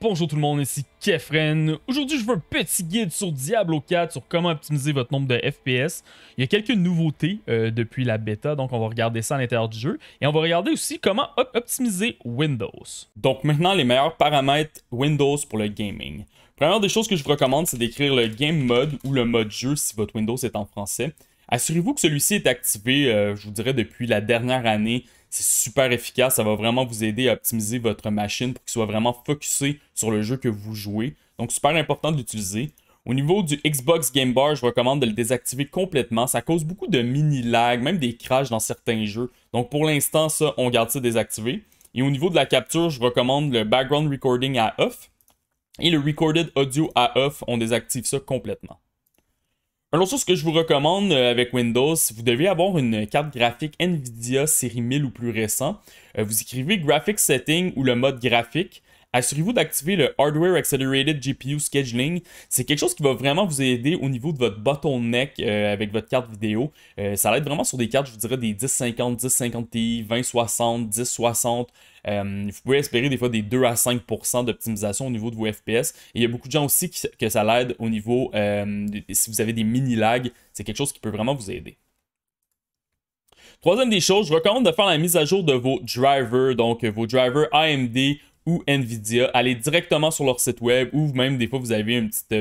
Bonjour tout le monde, ici Kefren. Aujourd'hui, je veux un petit guide sur Diablo 4, sur comment optimiser votre nombre de FPS. Il y a quelques nouveautés euh, depuis la bêta, donc on va regarder ça à l'intérieur du jeu. Et on va regarder aussi comment optimiser Windows. Donc maintenant, les meilleurs paramètres Windows pour le gaming. Première des choses que je vous recommande, c'est d'écrire le Game Mode ou le mode jeu si votre Windows est en français. Assurez-vous que celui-ci est activé, euh, je vous dirais, depuis la dernière année c'est super efficace. Ça va vraiment vous aider à optimiser votre machine pour qu'il soit vraiment focusé sur le jeu que vous jouez. Donc, super important de l'utiliser. Au niveau du Xbox Game Bar, je recommande de le désactiver complètement. Ça cause beaucoup de mini lags même des crashs dans certains jeux. Donc, pour l'instant, ça, on garde ça désactivé. Et au niveau de la capture, je recommande le background recording à off. Et le recorded audio à off, on désactive ça complètement. Un autre chose que je vous recommande euh, avec Windows, vous devez avoir une carte graphique NVIDIA série 1000 ou plus récent, euh, vous écrivez Graphics Setting ou le mode graphique. Assurez-vous d'activer le Hardware Accelerated GPU Scheduling. C'est quelque chose qui va vraiment vous aider au niveau de votre bottleneck euh, avec votre carte vidéo. ça va être vraiment sur des cartes, je vous dirais, des 1050, 1050 Ti, 2060, 1060. Euh, vous pouvez espérer des fois des 2 à 5 d'optimisation au niveau de vos FPS. Et il y a beaucoup de gens aussi que ça l'aide au niveau, euh, si vous avez des mini-lags, c'est quelque chose qui peut vraiment vous aider. Troisième des choses, je recommande de faire la mise à jour de vos drivers, donc euh, vos drivers AMD ou Nvidia, allez directement sur leur site web ou même des fois vous avez une petite,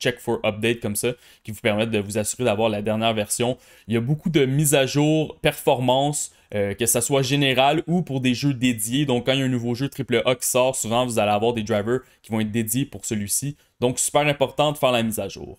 check for update comme ça, qui vous permettent de vous assurer d'avoir la dernière version. Il y a beaucoup de mises à jour, performance, euh, que ce soit général ou pour des jeux dédiés. Donc, quand il y a un nouveau jeu AAA qui sort, souvent vous allez avoir des drivers qui vont être dédiés pour celui-ci. Donc, super important de faire la mise à jour.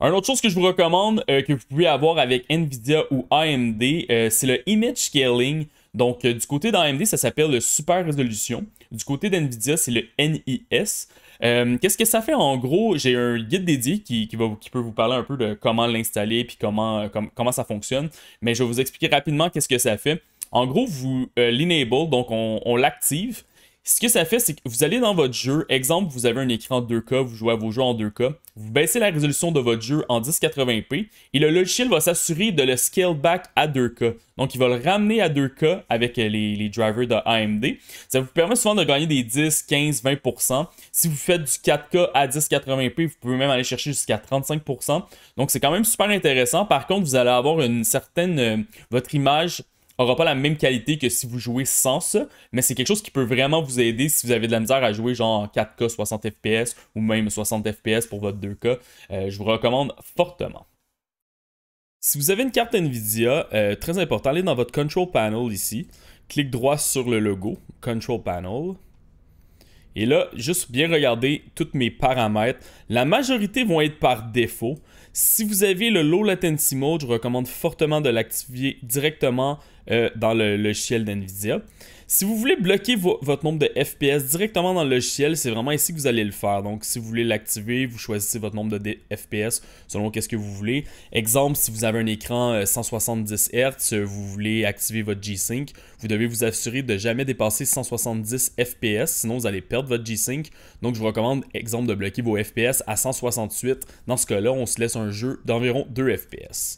Une autre chose que je vous recommande, euh, que vous pouvez avoir avec Nvidia ou AMD, euh, c'est le image scaling. Donc, euh, du côté d'AMD, ça s'appelle le Super Résolution. Du côté d'NVIDIA, c'est le NIS. Euh, qu'est-ce que ça fait en gros J'ai un guide dédié qui, qui, peut vous parler un peu de comment l'installer puis comment, comment ça fonctionne. Mais je vais vous expliquer rapidement qu'est-ce que ça fait. En gros, vous euh, l'enable, donc on l'active. Ce que ça fait, c'est que vous allez dans votre jeu, exemple, vous avez un écran 2K, vous jouez à vos jeux en 2K, vous baissez la résolution de votre jeu en 1080p et le logiciel va s'assurer de le scale back à 2K. Donc, il va le ramener à 2K avec euh, les, drivers de AMD. Ça vous permet souvent de gagner des 10, 15, 20%. Si vous faites du 4K à 1080p, vous pouvez même aller chercher jusqu'à 35%. Donc, c'est quand même super intéressant. Par contre, vous allez avoir une certaine... Euh, votre image aura pas la même qualité que si vous jouez sans ça, mais c'est quelque chose qui peut vraiment vous aider si vous avez de la misère à jouer genre 4K 60 FPS ou même 60 FPS pour votre 2K. Euh, je vous recommande fortement. Si vous avez une carte Nvidia, euh, très important, allez dans votre Control Panel ici. Clique droit sur le logo, Control Panel. Et là, juste bien regarder tous mes paramètres. La majorité vont être par défaut. Si vous avez le Low Latency Mode, je recommande fortement de l'activer directement euh, dans le logiciel d'NVIDIA. Si vous voulez bloquer votre nombre de FPS directement dans le logiciel, c'est vraiment ici que vous allez le faire. Donc, si vous voulez l'activer, vous choisissez votre nombre de FPS selon qu'est-ce que vous voulez. Exemple, si vous avez un écran 170 euh, Hz, vous voulez activer votre G-Sync, vous devez vous assurer de jamais dépasser 170 FPS, sinon vous allez perdre votre G-Sync. Donc, je vous recommande, exemple, de bloquer vos FPS à 168. Dans ce cas-là, on se laisse un jeu d'environ 2 FPS.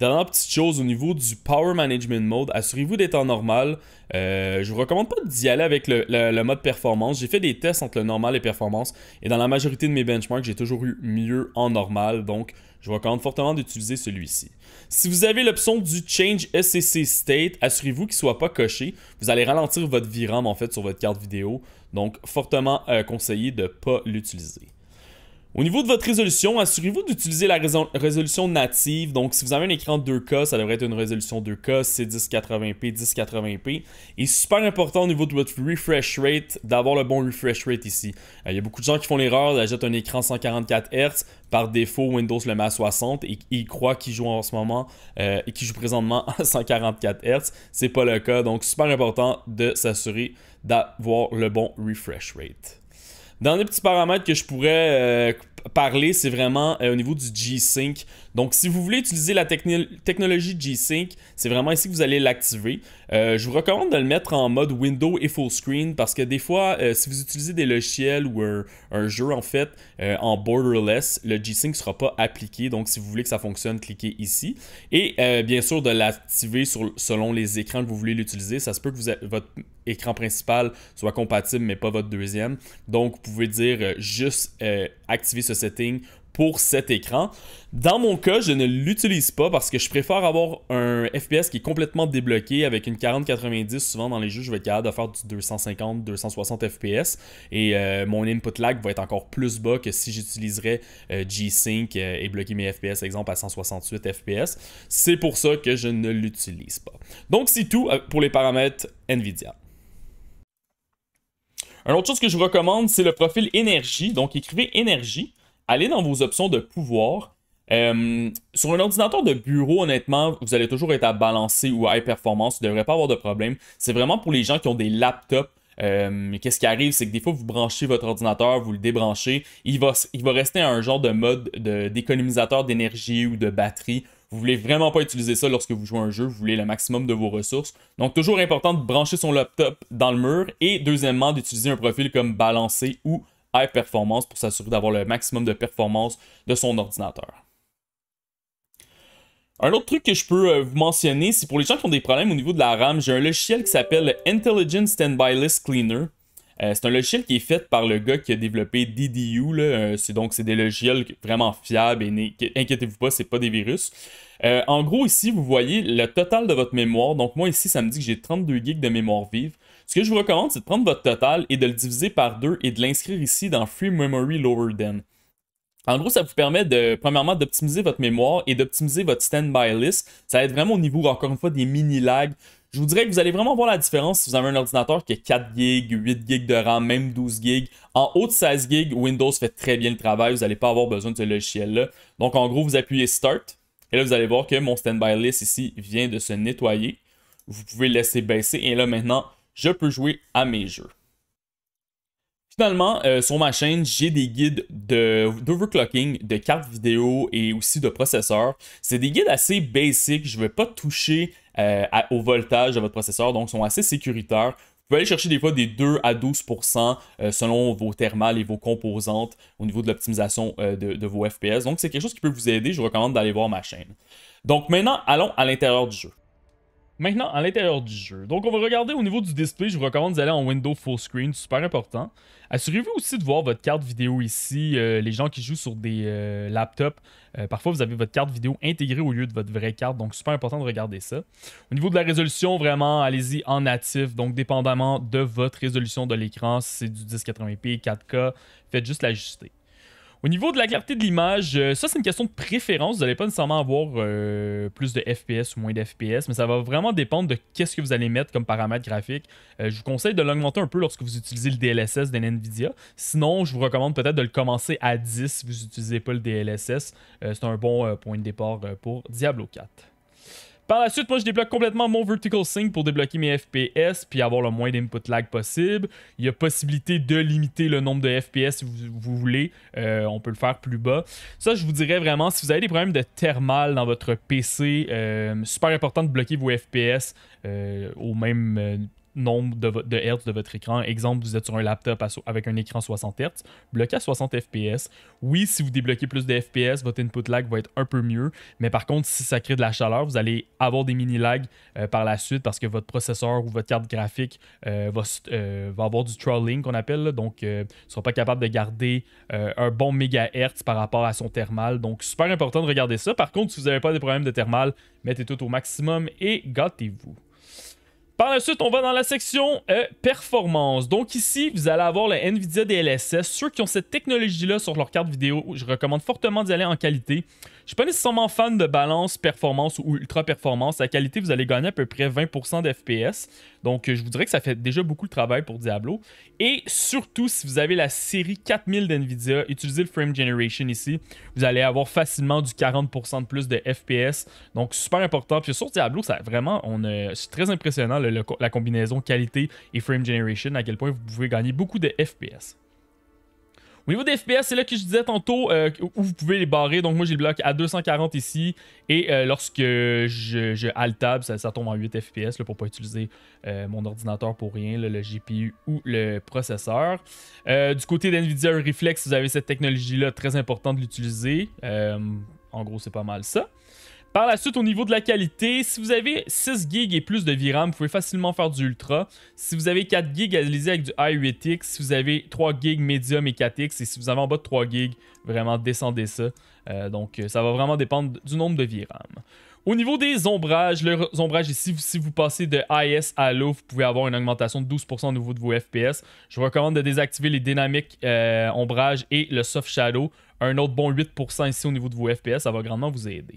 Dernière petite chose au niveau du Power Management Mode, assurez-vous d'être en normal. Euh, je vous recommande pas d'y aller avec le, mode performance. J'ai fait des tests entre le normal et performance et dans la majorité de mes benchmarks, j'ai toujours eu mieux en normal. Donc, je vous recommande fortement d'utiliser celui-ci. Si vous avez l'option du Change SCC State, assurez-vous qu'il ne soit pas coché. Vous allez ralentir votre VRAM en fait sur votre carte vidéo. Donc, fortement euh, conseillé de ne pas l'utiliser. Au niveau de votre résolution, assurez-vous d'utiliser la résolution native. Donc, si vous avez un écran 2K, ça devrait être une résolution 2K, c'est 1080p, 1080p. Et super important au niveau de votre refresh rate, d'avoir le bon refresh rate ici. Euh, il y a beaucoup de gens qui font l'erreur, achètent un écran 144 Hz. Par défaut, Windows le met à 60 et, ils croient qu'ils jouent en ce moment euh, et qu'ils jouent présentement à 144 Hz. C'est pas le cas. Donc, super important de s'assurer d'avoir le bon refresh rate. Dans les petits paramètres que je pourrais euh, parler, c'est vraiment euh, au niveau du G-Sync. Donc, si vous voulez utiliser la technologie G-Sync, c'est vraiment ici que vous allez l'activer. Euh, je vous recommande de le mettre en mode window et full screen parce que des fois, euh, si vous utilisez des logiciels ou un, jeu en fait euh, en borderless, le G-Sync ne sera pas appliqué. Donc, si vous voulez que ça fonctionne, cliquez ici. Et bien sûr, de l'activer selon les écrans que vous voulez l'utiliser. Ça se peut que votre écran principal soit compatible, mais pas votre deuxième. Donc, vous pouvez dire juste activer ce setting pour cet écran. Dans mon cas, je ne l'utilise pas parce que je préfère avoir un FPS qui est complètement débloqué avec une 40-90. Souvent dans les jeux, je vais être capable de faire du 250-260 FPS et euh, mon input lag va être encore plus bas que si j'utiliserais euh, G-Sync euh, et bloquer mes FPS, exemple à 168 FPS. C'est pour ça que je ne l'utilise pas. Donc c'est tout pour les paramètres NVIDIA. Un autre chose que je vous recommande, c'est le profil énergie. Donc écrivez énergie allez dans vos options de pouvoir. Euh, sur un ordinateur de bureau, honnêtement, vous allez toujours être à balancer ou à high performance. Vous ne devrez pas avoir de problème. C'est vraiment pour les gens qui ont des laptops. Euh, qu'est-ce qui arrive, c'est que des fois, vous branchez votre ordinateur, vous le débranchez. Il va, il va rester un genre de mode d'économisateur d'énergie ou de batterie. Vous voulez vraiment pas utiliser ça lorsque vous jouez un jeu, vous voulez le maximum de vos ressources. Donc toujours important de brancher son laptop dans le mur et deuxièmement d'utiliser un profil comme balancer ou High Performance pour s'assurer d'avoir le maximum de performance de son ordinateur. Un autre truc que je peux euh, vous mentionner, c'est pour les gens qui ont des problèmes au niveau de la RAM, j'ai un logiciel qui s'appelle Intelligent Standby List Cleaner. Euh, c'est un logiciel qui est fait par le gars qui a développé DDU. Euh, c'est donc c'est des logiciels vraiment fiables et inquiétez-vous pas, c'est pas des virus. Euh, en gros, ici, vous voyez le total de votre mémoire. Donc, moi, ici, ça me dit que j'ai 32 gigs de mémoire vive. Ce que je vous recommande, c'est de prendre votre total et de le diviser par deux et de l'inscrire ici dans Free Memory Lower Than. En gros, ça vous permet de, premièrement, d'optimiser votre mémoire et d'optimiser votre standby list. Ça va être vraiment au niveau, encore une fois, des mini-lags. Je vous dirais que vous allez vraiment voir la différence si vous avez un ordinateur qui a 4 GB, 8 GB de RAM, même 12 GB. En haut de 16 GB, Windows fait très bien le travail. Vous n'allez pas avoir besoin de ce logiciel-là. Donc, en gros, vous appuyez Start. Et là, vous allez voir que mon standby list ici vient de se nettoyer. Vous pouvez le laisser baisser. Et là, maintenant, je peux jouer à mes jeux. Finalement, euh, sur ma chaîne, j'ai des guides d'overclocking, de, de, cartes vidéo et aussi de processeurs. C'est des guides assez basiques. Je ne vais pas toucher euh, au voltage de votre processeur, donc sont assez sécuritaires. Vous pouvez aller chercher des fois des 2 à 12 euh, selon vos thermales et vos composantes au niveau de l'optimisation euh, de, de, vos FPS. Donc, c'est quelque chose qui peut vous aider. Je vous recommande d'aller voir ma chaîne. Donc, maintenant, allons à l'intérieur du jeu. Maintenant, à l'intérieur du jeu. Donc, on va regarder au niveau du display. Je vous recommande d'aller en Windows Full Screen, super important. Assurez-vous aussi de voir votre carte vidéo ici. Euh, les gens qui jouent sur des euh, laptops, euh, parfois vous avez votre carte vidéo intégrée au lieu de votre vraie carte, donc super important de regarder ça. Au niveau de la résolution, vraiment, allez-y en natif, donc dépendamment de votre résolution de l'écran, si c'est du 1080p, 4K, faites juste l'ajuster. Au niveau de la clarté de l'image, euh, ça c'est une question de préférence. Vous n'allez pas nécessairement avoir euh, plus de FPS ou moins de FPS, mais ça va vraiment dépendre de qu'est-ce que vous allez mettre comme paramètre graphique. Euh, je vous conseille de l'augmenter un peu lorsque vous utilisez le DLSS de Nvidia. Sinon, je vous recommande peut-être de le commencer à 10 si vous n'utilisez pas le DLSS. c'est un bon point de départ pour Diablo 4. Par la suite, moi, je débloque complètement mon Vertical Sync pour débloquer mes FPS puis avoir le moins d'input lag possible. Il y a possibilité de limiter le nombre de FPS si vous, voulez. Euh, on peut le faire plus bas. Ça, je vous dirais vraiment, si vous avez des problèmes de thermal dans votre PC, euh, super important de bloquer vos FPS euh, au même nombre de, Hertz de votre écran. Exemple, vous êtes sur un laptop avec un écran 60 Hertz, bloqué à 60 FPS. Oui, si vous débloquez plus de FPS, votre input lag va être un peu mieux, mais par contre, si ça crée de la chaleur, vous allez avoir des mini-lags euh, par la suite parce que votre processeur ou votre carte graphique euh, euh, va, avoir du trolling qu'on appelle, Donc, donc ne sera pas capable de garder un bon Hertz par rapport à son thermal. Donc, super important de regarder ça. Par contre, si vous n'avez pas de problème de thermal, mettez tout au maximum et gâtez-vous. Par la suite, on va dans la section euh, performance. Donc ici, vous allez avoir le Nvidia DLSS. Ceux qui ont cette technologie-là sur leur carte vidéo, je recommande fortement d'y aller en qualité. Je suis pas nécessairement fan de balance performance ou ultra performance. La qualité, vous allez gagner à peu près 20% de FPS. Donc, euh, je vous dirais que ça fait déjà beaucoup de travail pour Diablo. Et surtout, si vous avez la série 4000 d'NVIDIA, utilisez le Frame Generation ici. Vous allez avoir facilement du 40% de plus de FPS. Donc, super important. Puis sur Diablo, ça vraiment, on, euh, c'est très impressionnant la combinaison qualité et Frame Generation, à quel point vous pouvez gagner beaucoup de FPS. Au niveau des FPS, c'est là que je disais tantôt euh, où vous pouvez les barrer. Donc moi j'ai le bloc à 240 ici. Et euh, lorsque je, halte, alt ça, tombe en 8 FPS pour pour pas utiliser euh, mon ordinateur pour rien, le GPU ou le processeur. du côté d'NVIDIA Reflex, vous avez cette technologie-là très importante de l'utiliser. en gros, c'est pas mal ça. Par la suite, au niveau de la qualité, si vous avez 6 GB et plus de VRAM, vous pouvez facilement faire du Ultra. Si vous avez 4 GB, allez-y avec du i8X. Si vous avez 3 GB, Medium et 4X. Et si vous avez en bas de 3 GB, vraiment descendez ça. Euh, donc, euh, ça va vraiment dépendre du nombre de VRAM. Au niveau des ombrages, le ombrage ici, si vous passez de IS à low, vous pouvez avoir une augmentation de 12% au niveau de vos FPS. Je vous recommande de désactiver les dynamiques ombrages euh, ombrage et le soft shadow. Un autre bon 8% ici au niveau de vos FPS, ça va grandement vous aider.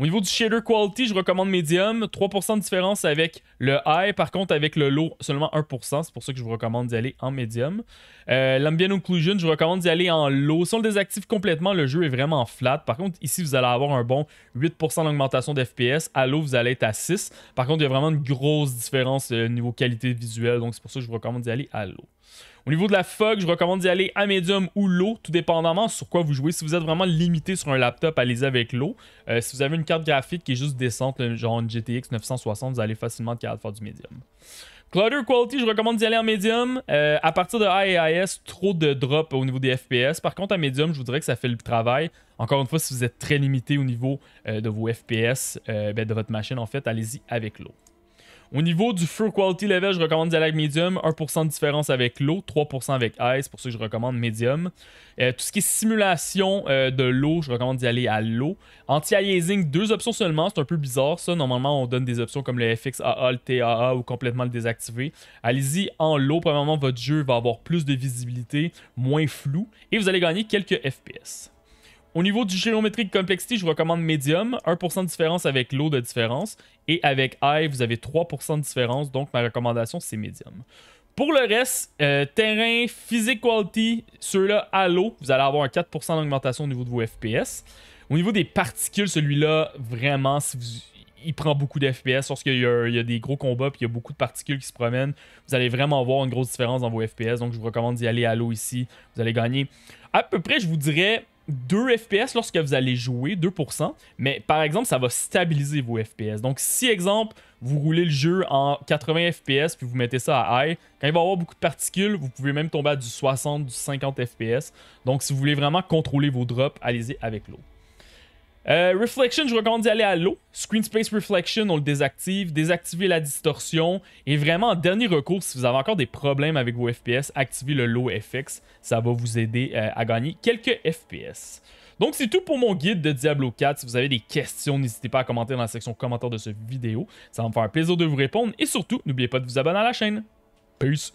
Au niveau du shader quality, je recommande medium. 3% de différence avec le high. Par contre, avec le low, seulement 1%. C'est pour ça que je vous recommande d'y aller en medium. Euh, l'ambient occlusion, je recommande d'y aller en low. Si on le désactive complètement, le jeu est vraiment flat. Par contre, ici, vous allez avoir un bon 8% d'augmentation d'FPS. À low, vous allez être à 6. Par contre, il y a vraiment une grosse différence au euh, niveau qualité visuelle. Donc, c'est pour ça que je vous recommande d'y aller à low. Au niveau de la fog, je recommande d'y aller à médium ou low, tout dépendamment sur quoi vous jouez. Si vous êtes vraiment limité sur un laptop, allez-y avec low. Euh, si vous avez une carte graphique qui est juste décente, genre une GTX 960, vous allez facilement capable faire du medium. Clutter Quality, je recommande d'y aller en médium. Euh, à partir de AEIS, trop de drop au niveau des FPS. Par contre, à médium, je vous dirais que ça fait le travail. Encore une fois, si vous êtes très limité au niveau euh, de vos FPS, ben, de votre machine, en fait, allez-y avec low. Au niveau du fur quality level, je recommande d'y aller avec Medium, 1% de différence avec l'eau, 3% avec Ice, pour ça que je recommande Medium. Euh, tout ce qui est simulation euh, de l'eau, je recommande d'y aller à l'eau. Anti-aliasing, deux options seulement, c'est un peu bizarre ça. Normalement, on donne des options comme le FXAA, le TAA ou complètement le désactiver. Allez-y en l'eau, premièrement, votre jeu va avoir plus de visibilité, moins flou, et vous allez gagner quelques FPS. Au niveau du géométrique complexity, je vous recommande Medium, 1% de différence avec l'eau de différence. Et avec High, vous avez 3% de différence, donc ma recommandation, c'est Medium. Pour le reste, euh, terrain, physique quality, ceux-là à l'eau, vous allez avoir un 4% d'augmentation au niveau de vos FPS. Au niveau des particules, celui-là, vraiment, il prend beaucoup de FPS. Lorsqu'il y, y, a des gros combats puis il y a beaucoup de particules qui se promènent, vous allez vraiment voir une grosse différence dans vos FPS. Donc, je vous recommande d'y aller à l'eau ici. Vous allez gagner à peu près, je vous dirais, 2 FPS lorsque vous allez jouer, 2%, mais par exemple, ça va stabiliser vos FPS. Donc, si exemple, vous roulez le jeu en 80 FPS puis vous mettez ça à high, quand il va y avoir beaucoup de particules, vous pouvez même tomber à du 60, du 50 FPS. Donc, si vous voulez vraiment contrôler vos drops, allez-y avec l'eau. Euh, Reflection, je recommande d'y aller à l'eau. Screen Space Reflection, on le désactive. Désactivez la distorsion. Et vraiment, dernier recours, si vous avez encore des problèmes avec vos FPS, activez le Low FX. Ça va vous aider euh, à gagner quelques FPS. Donc, c'est tout pour mon guide de Diablo 4. Si vous avez des questions, n'hésitez pas à commenter dans la section commentaires de cette vidéo. Ça va me faire plaisir de vous répondre. Et surtout, n'oubliez pas de vous abonner à la chaîne. Peace!